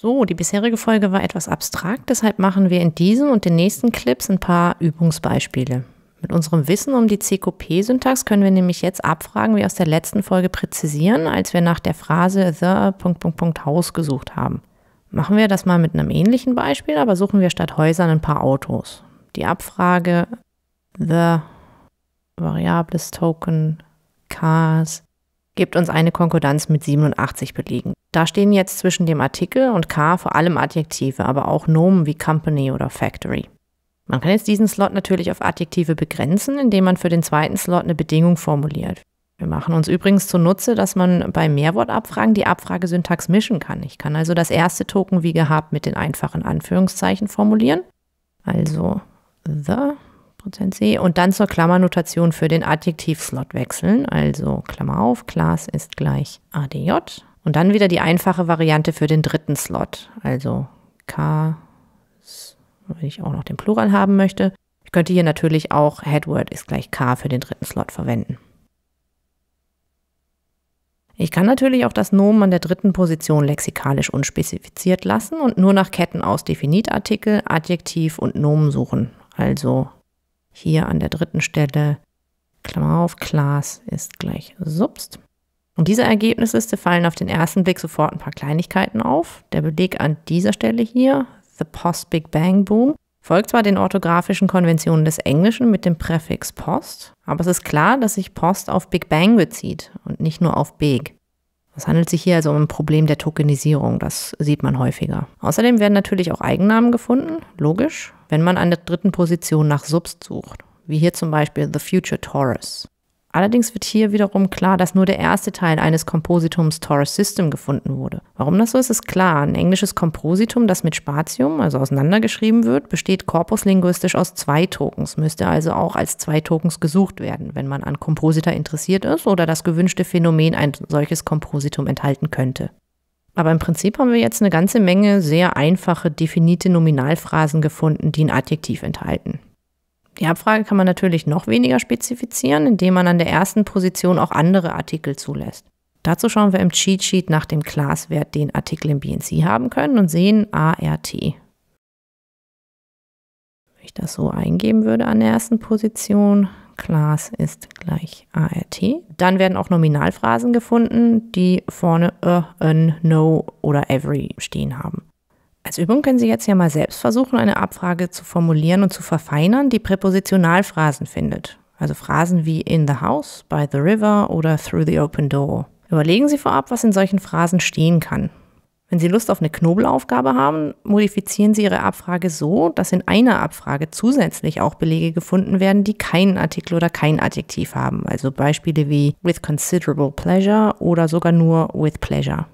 So, die bisherige Folge war etwas abstrakt, deshalb machen wir in diesem und den nächsten Clips ein paar Übungsbeispiele. Mit unserem Wissen um die CQP-Syntax können wir nämlich jetzt Abfragen wie aus der letzten Folge präzisieren, als wir nach der Phrase the... Haus gesucht haben. Machen wir das mal mit einem ähnlichen Beispiel, aber suchen wir statt Häusern ein paar Autos. Die Abfrage the variables Token cars gibt uns eine Konkordanz mit 87 Belegen. Da stehen jetzt zwischen dem Artikel und K vor allem Adjektive, aber auch Nomen wie Company oder Factory. Man kann jetzt diesen Slot natürlich auf Adjektive begrenzen, indem man für den zweiten Slot eine Bedingung formuliert. Wir machen uns übrigens zunutze, dass man bei Mehrwortabfragen die Abfragesyntax mischen kann. Ich kann also das erste Token wie gehabt mit den einfachen Anführungszeichen formulieren. Also the Prozent C und dann zur Klammernotation für den Adjektivslot wechseln. Also Klammer auf, Class ist gleich ADJ und dann wieder die einfache Variante für den dritten Slot, also K, wenn ich auch noch den Plural haben möchte. Ich könnte hier natürlich auch Headword ist gleich K für den dritten Slot verwenden. Ich kann natürlich auch das Nomen an der dritten Position lexikalisch unspezifiziert lassen und nur nach Ketten aus Definitartikel, Adjektiv und Nomen suchen. Also hier an der dritten Stelle Klammer auf, Class ist gleich Subst. Und diese Ergebnisliste fallen auf den ersten Blick sofort ein paar Kleinigkeiten auf. Der Beleg an dieser Stelle hier, The Post Big Bang Boom, folgt zwar den orthografischen Konventionen des Englischen mit dem Präfix Post, aber es ist klar, dass sich Post auf Big Bang bezieht und nicht nur auf Big. Es handelt sich hier also um ein Problem der Tokenisierung, das sieht man häufiger. Außerdem werden natürlich auch Eigennamen gefunden, logisch, wenn man an der dritten Position nach Subst sucht, wie hier zum Beispiel The Future Taurus. Allerdings wird hier wiederum klar, dass nur der erste Teil eines Kompositums Torus System gefunden wurde. Warum das so ist, ist klar. Ein englisches Kompositum, das mit Spatium, also auseinandergeschrieben wird, besteht korpuslinguistisch aus zwei Tokens, müsste also auch als zwei Tokens gesucht werden, wenn man an Komposita interessiert ist oder das gewünschte Phänomen ein solches Kompositum enthalten könnte. Aber im Prinzip haben wir jetzt eine ganze Menge sehr einfache, definite Nominalphrasen gefunden, die ein Adjektiv enthalten. Abfrage kann man natürlich noch weniger spezifizieren, indem man an der ersten Position auch andere Artikel zulässt. Dazu schauen wir im Cheat Sheet nach dem Class-Wert, den Artikel im BNC haben können und sehen ART. Wenn ich das so eingeben würde an der ersten Position, Class ist gleich ART. Dann werden auch Nominalphrasen gefunden, die vorne a, an, no oder every stehen haben. Als Übung können Sie jetzt ja mal selbst versuchen, eine Abfrage zu formulieren und zu verfeinern, die Präpositionalphrasen findet. Also Phrasen wie in the house, by the river oder through the open door. Überlegen Sie vorab, was in solchen Phrasen stehen kann. Wenn Sie Lust auf eine Knobelaufgabe haben, modifizieren Sie Ihre Abfrage so, dass in einer Abfrage zusätzlich auch Belege gefunden werden, die keinen Artikel oder kein Adjektiv haben. Also Beispiele wie with considerable pleasure oder sogar nur with pleasure.